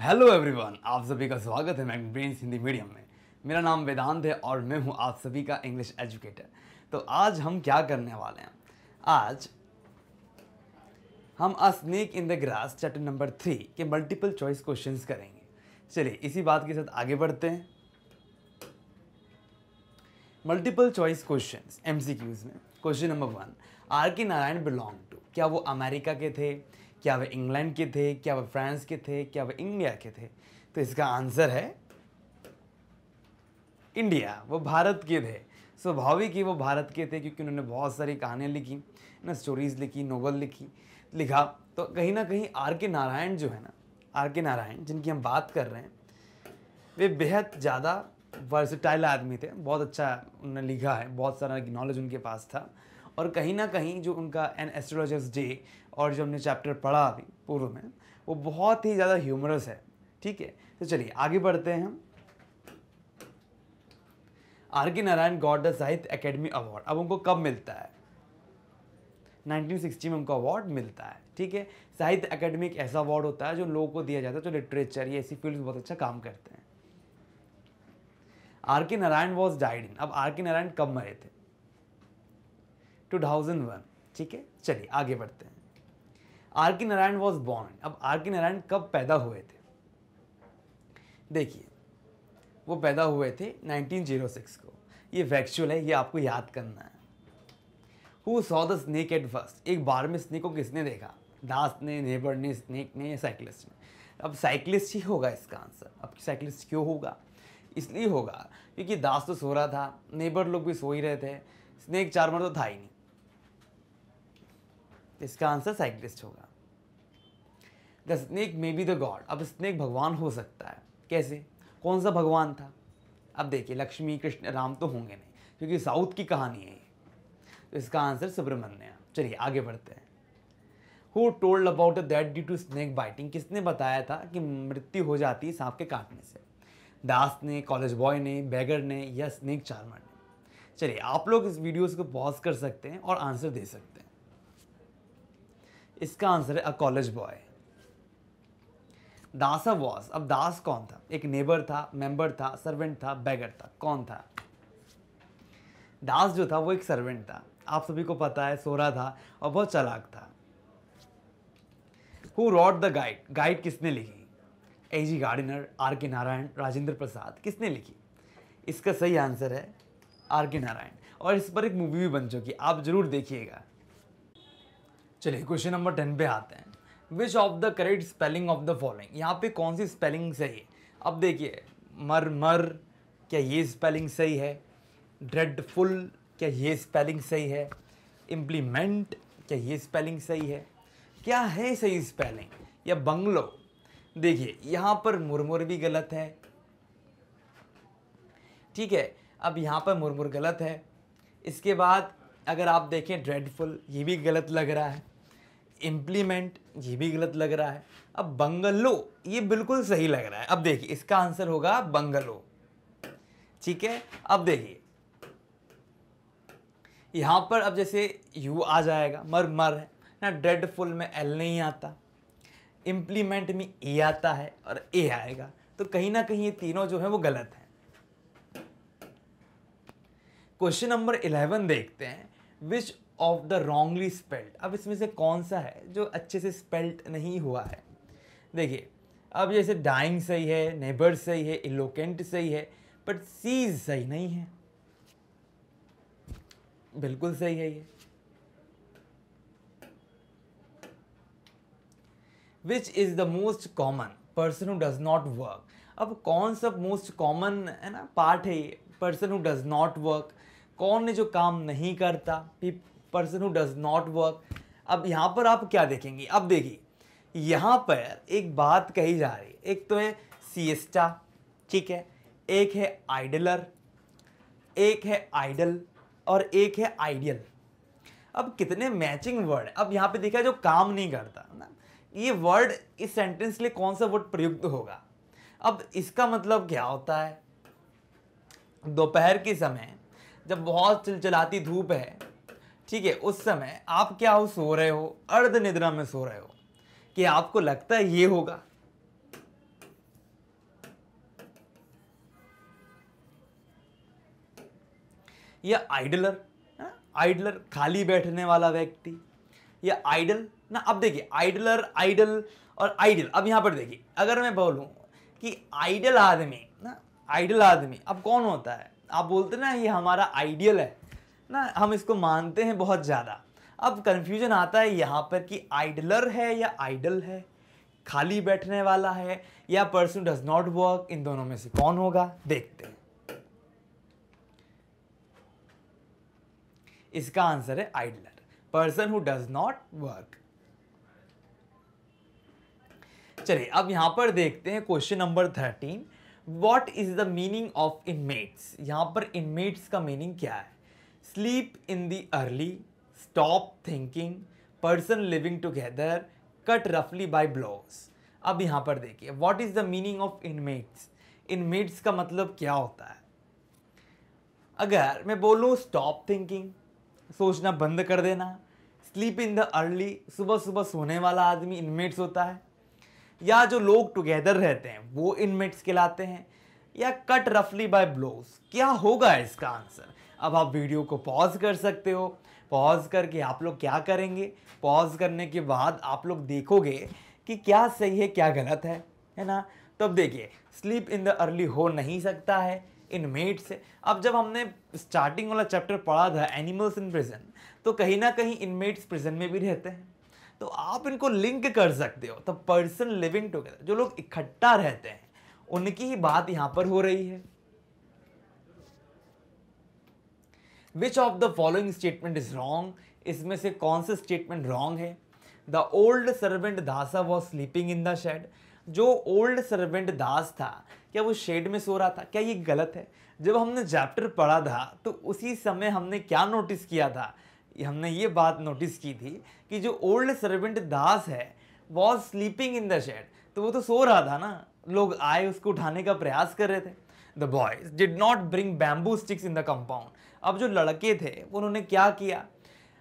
hello everyone आप सभी का स्वागत है मैं ब्रेन्स हिंदी मीडियम में मेरा नाम वेदांत है और मैं हूं आप सभी का इंग्लिश एजुकेटर तो आज हम क्या करने वाले हैं आज हम a snake in the grass chapter number three के मल्टीपल चॉइस क्वेश्चंस करेंगे चलिए इसी बात के साथ आगे बढ़ते हैं मल्टीपल चॉइस क्वेश्चन एम में question number one R K Narayan belong to क्या वो अमेरिका के थे क्या वे इंग्लैंड के थे क्या वे फ्रांस के थे क्या वे इंडिया के थे तो इसका आंसर है इंडिया वो भारत के थे स्वाभाविक ही वो भारत के थे क्योंकि उन्होंने बहुत सारी कहानियाँ लिखी ना स्टोरीज़ लिखी नोवेल लिखी लिखा तो कहीं ना कहीं आर के नारायण जो है ना आर के नारायण जिनकी हम बात कर रहे हैं वे बेहद ज़्यादा वर्सटाइल आदमी थे बहुत अच्छा उन्होंने लिखा है बहुत सारा नॉलेज उनके पास था और कहीं ना कहीं जो उनका एन एस्ट्रोलॉजर्स डे और जो हमने चैप्टर पढ़ा अभी पूर्व में वो बहुत ही ज़्यादा ह्यूमरस है ठीक है तो चलिए आगे बढ़ते हैं हम R K Narayan got the Sahitya Akademi award अब उनको कब मिलता है 1960 में उनको अवार्ड मिलता है ठीक है साहित्य अकेडमी एक ऐसा अवार्ड होता है जो लोगों को दिया जाता है जो लिटरेचर या ऐसी फील्ड बहुत अच्छा काम करते हैं R K Narayan was died in अब आर के नारायण कब मरे थे टू थाउजेंड वन ठीक है चलिए आगे बढ़ते हैं R K Narayan was born अब आर के नारायण कब पैदा हुए थे देखिए वो पैदा हुए थे 1906 को ये फैक्चुअल है ये आपको याद करना है who saw the snake at first एक बार में स्नेक को किसने देखा दास ने नेबर ने स्नेक ने या साइकिलिस्ट ने अब साइकिलिस्ट ही होगा इसका आंसर अब साइकिलिस्ट क्यों होगा इसलिए होगा क्योंकि दास तो सो रहा था नेबर लोग भी सो ही रहे थे स्नेक चार मर तो था ही नहीं तो इसका आंसर साइक्लिस्ट होगा the snake may be the god अब स्नेक भगवान हो सकता है कैसे कौन सा भगवान था अब देखिए लक्ष्मी कृष्ण राम तो होंगे नहीं क्योंकि साउथ की कहानी है तो इसका आंसर सुब्रमण्य चलिए आगे बढ़ते हैं who told about that due to snake biting किसने बताया था कि मृत्यु हो जाती है सांप के काटने से दास ने कॉलेज बॉय ने बैगर ने या स्नेक चार्मर ने चलिए आप लोग इस वीडियोस को पॉज कर सकते हैं और आंसर दे सकते हैं इसका आंसर है a college boy Das was अब दास कौन था एक नेबर था मेंबर था सर्वेंट था बैगर था कौन था दास जो था वो एक सर्वेंट था आप सभी को पता है सोरा था और बहुत चलाक था who wrote the guide guide किसने लिखी ए जी Gardiner are K Narayan Rajendra प्रसाद किसने लिखी इसका सही आंसर है आर के नारायण और इस पर एक मूवी भी बन चुकी आप जरूर देखिएगा चलिए क्वेश्चन नंबर टेन पे आते हैं which of the correct spelling of the following यहाँ पे कौन सी स्पेलिंग सही है अब देखिए मर मर क्या ये स्पेलिंग सही है ड्रेडफुल क्या ये स्पेलिंग सही है इम्प्लीमेंट क्या ये स्पेलिंग सही है क्या है सही स्पेलिंग या बंगलो देखिए यहाँ पर मुरमुर भी गलत है ठीक है अब यहाँ पर मुरमुर गलत है इसके बाद अगर आप देखें ड्रेडफुल ये भी गलत लग रहा है इम्प्लीमेंट ये भी गलत लग रहा है अब बंगलो ये बिल्कुल सही लग रहा है अब देखिए इसका आंसर होगा बंगलो ठीक है अब देखिए यहाँ पर अब जैसे यू आ जाएगा मर मर है ना ड्रेडफुल में एल नहीं आता इम्प्लीमेंट में ए आता है और ए आएगा तो कहीं ना कहीं ये तीनों जो है वो गलत हैं क्वेश्चन नंबर इलेवन देखते हैं which of the wrongly spelt अब इसमें से कौन सा है जो अच्छे से स्पेल्ट नहीं हुआ है देखिए अब जैसे डाइंग सही है नेबर सही है इलोकेंट सही है बट सीज सही नहीं है बिल्कुल सही है ये which is the most common person who does not work अब कौन सा मोस्ट कॉमन है ना पार्ट है ये person who does not work कौन है जो काम नहीं करता person who does not work अब यहाँ पर आप क्या देखेंगे अब देखिए यहाँ पर एक बात कही जा रही है एक तो है सीएसटा ठीक है एक है आइडलर एक है आइडल और एक है आइडियल अब कितने मैचिंग वर्ड अब यहाँ पे देखा जो काम नहीं करता ना ये वर्ड इस सेंटेंस लिए कौन सा वर्ड प्रयुक्त होगा अब इसका मतलब क्या होता है दोपहर के समय जब बहुत चिलचिलाती धूप है ठीक है उस समय आप क्या हो सो रहे हो अर्ध निद्रा में सो रहे हो कि आपको लगता है ये होगा या आइडलर हाँ, आइडलर खाली बैठने वाला व्यक्ति या आइडल ना अब देखिए आइडलर आइडल और आइडल अब यहां पर देखिए अगर मैं बोलूं कि आइडल आदमी ना आइडल आदमी अब कौन होता है आप बोलते ना ये हमारा आइडियल है ना हम इसको मानते हैं बहुत ज़्यादा अब कन्फ्यूजन आता है यहाँ पर कि आइडलर है या आइडल है खाली बैठने वाला है या पर्सन डज नॉट वर्क इन दोनों में से कौन होगा देखते हैं इसका आंसर है idler person who does not work चलिए अब यहां पर देखते हैं question number thirteen what is the meaning of inmates यहाँ पर इनमेट्स का मीनिंग क्या है sleep in the early stop thinking person living together cut रफली बाई ब्लॉस अब यहाँ पर देखिए what is the meaning of inmates inmates का मतलब क्या होता है अगर मैं बोलूँ स्टॉप थिंकिंग सोचना बंद कर देना स्लीप इन द अर्ली सुबह सुबह सोने वाला आदमी इनमेट्स होता है या जो लोग टुगेदर रहते हैं वो इनमेट्स कहलाते हैं या कट रफली बाय ब्लोज क्या होगा इसका आंसर अब आप वीडियो को पॉज कर सकते हो पॉज करके आप लोग क्या करेंगे पॉज करने के बाद आप लोग देखोगे कि क्या सही है क्या गलत है है ना तो अब देखिए स्लीप इन द अर्ली हो नहीं सकता है इन मेट्स अब जब हमने स्टार्टिंग वाला चैप्टर पढ़ा था एनिमल्स इन प्रिजन तो कहीं ना कहीं इनमेट्स प्रिजन में भी रहते हैं तो आप इनको लिंक कर सकते हो द पर्सन लिविंग टुगेदर जो लोग इकट्ठा रहते हैं उनकी ही बात यहां पर हो रही है which of the following statement is wrong इसमें से कौन सा स्टेटमेंट रॉन्ग है the old servant Das was sleeping in the shed जो ओल्ड सर्वेंट दास था क्या वो शेड में सो रहा था क्या ये गलत है जब हमने चैप्टर पढ़ा था तो उसी समय हमने क्या नोटिस किया था हमने ये बात नोटिस की थी कि जो ओल्ड सर्वेंट दास है was sleeping in the shed तो वो तो सो रहा था ना लोग आए उसको उठाने का प्रयास कर रहे थे the boys did not bring bamboo sticks in the compound अब जो लड़के थे उन्होंने क्या किया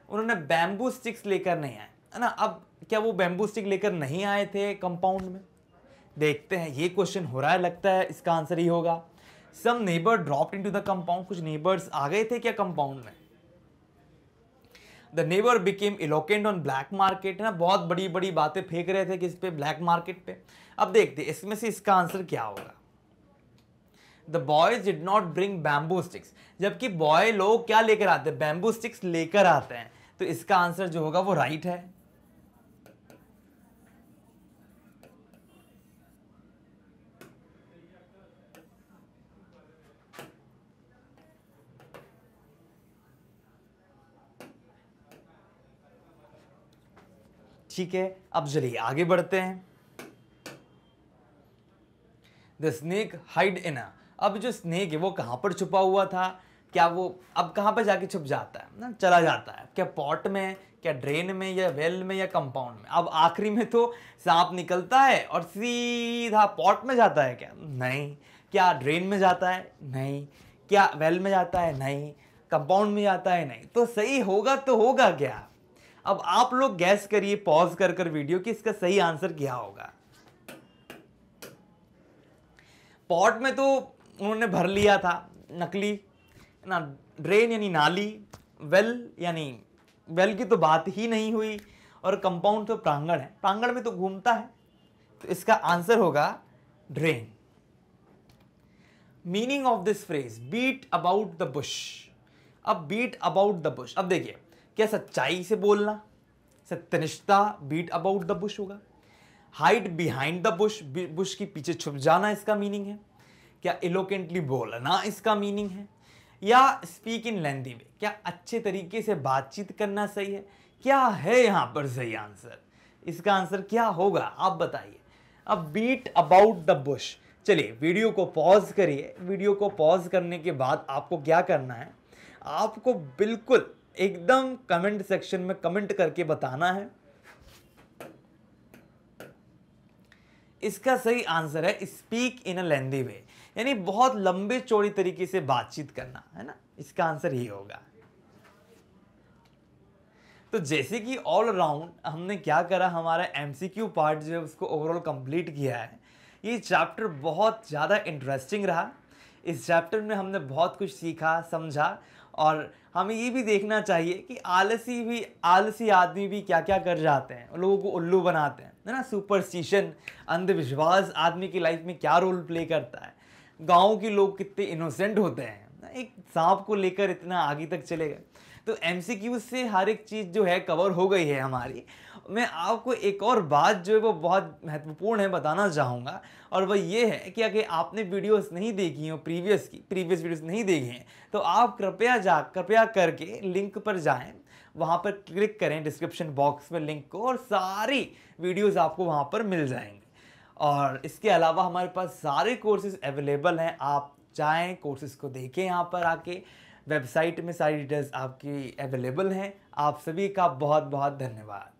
उन्होंने बैम्बू स्टिक्स लेकर नहीं आए है ना अब क्या वो बैम्बू स्टिक लेकर नहीं आए थे कंपाउंड में देखते हैं ये क्वेश्चन हो रहा है लगता है इसका आंसर ही होगा some neighbour drop in to the compound कुछ नेबर्स आ गए थे क्या कंपाउंड में the neighbour became eloquent on black market है ना बहुत बड़ी बड़ी बातें फेंक रहे थे कि इस पर ब्लैक मार्केट पे अब देखते इसमें से इसका आंसर क्या होगा the boys did not bring bamboo sticks जबकि बॉय लोग क्या लेकर आते हैं बैम्बू स्टिक्स लेकर आते हैं तो इसका आंसर जो होगा वो राइट है ठीक है अब चलिए आगे बढ़ते हैं द स्नेक हाइड इन अब जो स्नेक है वो कहां पर छुपा हुआ था क्या वो अब कहां पर जाके छुप जाता है ना चला जाता है क्या पॉट में क्या ड्रेन में या वेल में या कंपाउंड में अब आखिरी में तो सांप निकलता है और सीधा पॉट में जाता है क्या नहीं क्या ड्रेन में जाता है नहीं क्या वेल में जाता है नहीं कंपाउंड में जाता है नहीं तो सही होगा तो होगा क्या अब आप लोग गैस करिए पॉज कर कर वीडियो कि इसका सही आंसर क्या होगा पॉट में तो उन्होंने भर लिया था नकली ना ड्रेन यानी नाली वेल यानी वेल की तो बात ही नहीं हुई और कंपाउंड तो प्रांगण है प्रांगण में तो घूमता है तो इसका आंसर होगा drain meaning of this phrase beat about the bush अब बीट अबाउट द बुश अब देखिए क्या सच्चाई से बोलना सत्यनिष्ठता बीट अबाउट द बुश होगा hide behind the bush bush के पीछे छुप जाना इसका मीनिंग है क्या एलोकेंटली बोलना इसका मीनिंग है या स्पीक इन लेंदी वे क्या अच्छे तरीके से बातचीत करना सही है क्या है यहाँ पर सही आंसर इसका आंसर क्या होगा आप बताइए अब बीट अबाउट द बुश चलिए वीडियो को पॉज करिए वीडियो को पॉज करने के बाद आपको क्या करना है आपको बिल्कुल एकदम कमेंट सेक्शन में कमेंट करके बताना है इसका सही आंसर है स्पीक इन अ लेंदी वे यानी बहुत लंबे चौड़ी तरीके से बातचीत करना है ना इसका आंसर ही होगा तो जैसे कि ऑल राउंड हमने क्या करा हमारा एमसीक्यू पार्ट जो है उसको ओवरऑल कंप्लीट किया है ये चैप्टर बहुत ज़्यादा इंटरेस्टिंग रहा इस चैप्टर में हमने बहुत कुछ सीखा समझा और हमें ये भी देखना चाहिए कि आलसी भी आलसी आदमी भी क्या क्या कर जाते हैं लोगों को उल्लू बनाते हैं है ना सुपरस्टिशन अंधविश्वास आदमी की लाइफ में क्या रोल प्ले करता है गाँव के लोग कितने इनोसेंट होते हैं एक सांप को लेकर इतना आगे तक चले गए तो एम से हर एक चीज़ जो है कवर हो गई है हमारी मैं आपको एक और बात जो है वो बहुत महत्वपूर्ण है बताना चाहूँगा और वह ये है कि अगर आपने वीडियोस नहीं देखी हो प्रीवियस की प्रीवियस वीडियोस नहीं देखी हैं तो आप कृपया जा कृपया करके लिंक पर जाएं वहाँ पर क्लिक करें डिस्क्रिप्शन बॉक्स में लिंक को और सारी वीडियोज़ आपको वहाँ पर मिल जाएंगे और इसके अलावा हमारे पास सारे कोर्सेज अवेलेबल हैं आप जाएँ कोर्सेज को देखें यहाँ पर आके वेबसाइट में सारी डिटेल्स आपकी अवेलेबल हैं आप सभी का बहुत बहुत धन्यवाद